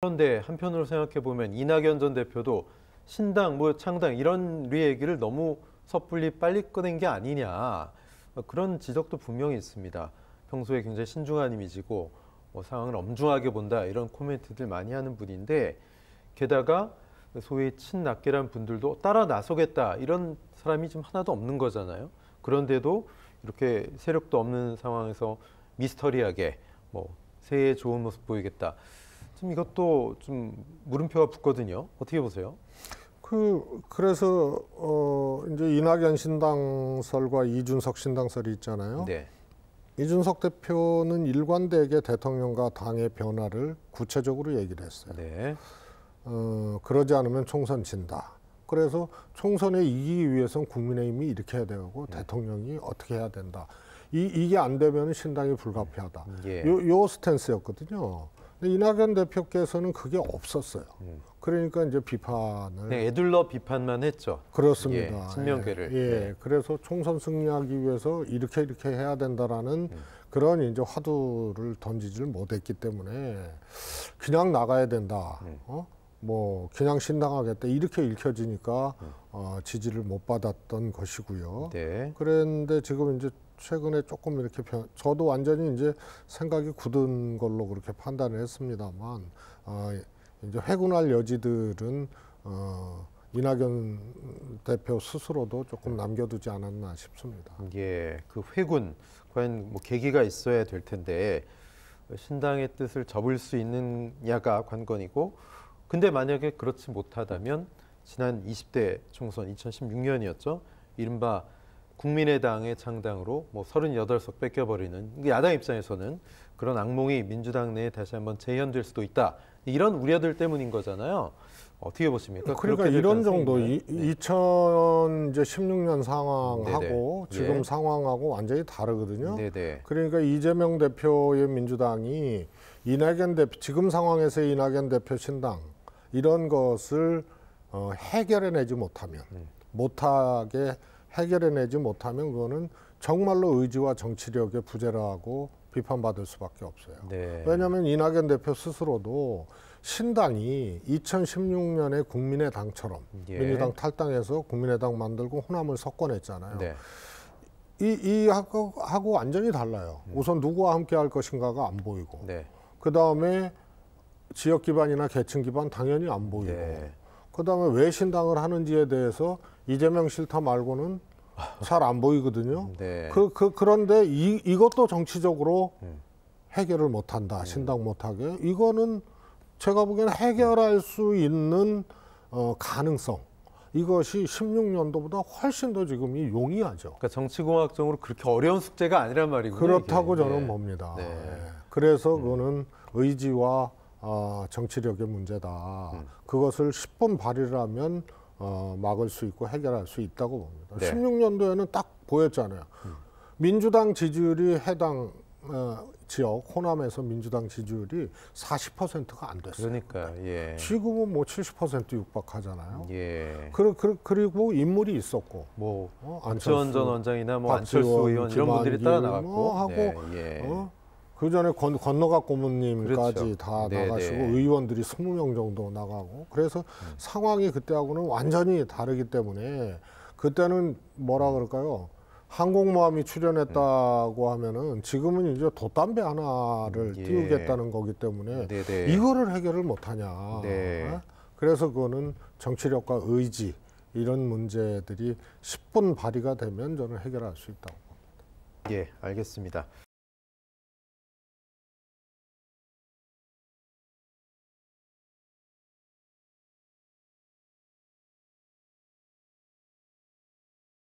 그런데 한편으로 생각해 보면 이낙연 전 대표도 신당, 뭐 창당 이런 류 얘기를 너무 섣불리 빨리 꺼낸 게 아니냐 뭐 그런 지적도 분명히 있습니다. 평소에 굉장히 신중한 이미지고 뭐 상황을 엄중하게 본다 이런 코멘트들 많이 하는 분인데 게다가 소위 친낙계란 분들도 따라 나서겠다 이런 사람이 좀 하나도 없는 거잖아요. 그런데도 이렇게 세력도 없는 상황에서 미스터리하게 뭐 새해에 좋은 모습 보이겠다. 지금 이것도 좀 물음표가 붙거든요. 어떻게 보세요? 그 그래서 어 이제 이낙연 신당설과 이준석 신당설이 있잖아요. 네. 이준석 대표는 일관되게 대통령과 당의 변화를 구체적으로 얘기를 했어요. 네. 어, 그러지 않으면 총선 진다. 그래서 총선에 이기기 위해서는 국민의힘이 이렇게 해야 되고 네. 대통령이 어떻게 해야 된다. 이, 이게 안 되면 신당이 불가피하다. 예. 요, 요 스탠스였거든요. 근데 이낙연 대표께서는 그게 없었어요. 음. 그러니까 이제 비판을 네, 애둘러 비판만 했죠. 그렇습니다. 예, 신명계를. 예, 예. 네. 그래서 총선 승리하기 위해서 이렇게 이렇게 해야 된다라는 음. 그런 이제 화두를 던지질 못했기 때문에 그냥 나가야 된다. 음. 어? 뭐 그냥 신당하겠다 이렇게 읽혀지니까 어, 지지를 못 받았던 것이고요. 네. 그런데 지금 이제 최근에 조금 이렇게 변, 저도 완전히 이제 생각이 굳은 걸로 그렇게 판단을 했습니다만 어, 이제 회군할 여지들은 어, 이낙연 대표 스스로도 조금 네. 남겨두지 않았나 싶습니다. 예, 그 회군 과연 뭐 계기가 있어야 될 텐데 신당의 뜻을 접을 수 있느냐가 관건이고 근데 만약에 그렇지 못하다면 지난 20대 총선 2016년이었죠. 이른바 국민의당의 창당으로 뭐 38석 뺏겨버리는 야당 입장에서는 그런 악몽이 민주당 내에 다시 한번 재현될 수도 있다. 이런 우려들 때문인 거잖아요. 어떻게 보십니까? 그러니까 이런 정도 이, 2016년 상황하고 네네. 네. 지금 네. 상황하고 완전히 다르거든요. 네네. 네. 그러니까 이재명 대표의 민주당이 이낙연 대표 지금 상황에서 이낙연 대표 신당 이런 것을 어, 해결해내지 못하면 음. 못하게 해결해내지 못하면 그거는 정말로 의지와 정치력의 부재라고 비판받을 수밖에 없어요. 네. 왜냐하면 이낙연 대표 스스로도 신당이 2016년에 국민의당처럼 예. 민주당 탈당해서 국민의당 만들고 호남을 석권했잖아요 네. 이, 이 하고, 하고 완전히 달라요. 음. 우선 누구와 함께 할 것인가가 안 보이고. 네. 그 다음에 지역 기반이나 계층 기반 당연히 안 보이고 예. 그다음에 왜 신당을 하는지에 대해서 이재명 싫다 말고는 잘 안 보이거든요. 음, 네. 그, 그, 그런데 이, 이것도 정치적으로 음. 해결을 못한다. 음. 신당 못하게. 이거는 제가 보기에는 해결할 수 있는 어, 가능성. 이것이 16년도보다 훨씬 더 지금이 용이하죠. 그러니까 정치공학적으로 그렇게 어려운 숙제가 아니란 말이군요. 그렇다고 이게. 저는 예. 봅니다. 네. 예. 그래서 음. 그거는 의지와 어, 정치력의 문제다. 음. 그것을 10번 발의를 하면 어, 막을 수 있고 해결할 수 있다고 봅니다. 네. 16년도에는 딱 보였잖아요. 음. 민주당 지지율이 해당 어, 지역 호남에서 민주당 지지율이 40%가 안 됐어요. 그러니까 예. 지금은 뭐 70% 육박하잖아요. 예. 그리고, 그, 그리고 인물이 있었고 뭐 어, 안철수 전 원장이나 뭐 안철수 의원 이런 분들이 따라 나갔고 뭐 하고 네, 예. 어, 그 전에 건, 건너가 고모님까지 그렇죠. 다 네네. 나가시고 네. 의원들이 20명 정도 나가고 그래서 음. 상황이 그때하고는 완전히 다르기 때문에 그때는 뭐라 음. 그럴까요? 항공모함이 출연했다고 음. 하면은 지금은 이제 돛담배 하나를 음, 예. 띄우겠다는 거기 때문에 네네. 네. 이거를 해결을 못하냐. 네. 어? 그래서 그거는 정치력과 의지 이런 문제들이 10분 발휘가 되면 저는 해결할 수 있다고 봅니다. 예, 알겠습니다.